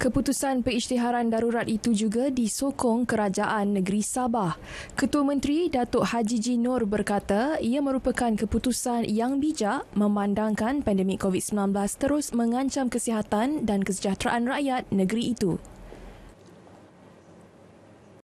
Keputusan perisytiharan darurat itu juga disokong kerajaan negeri Sabah. Ketua Menteri Datuk Haji G. berkata ia merupakan keputusan yang bijak memandangkan pandemik COVID-19 terus mengancam kesihatan dan kesejahteraan rakyat negeri itu.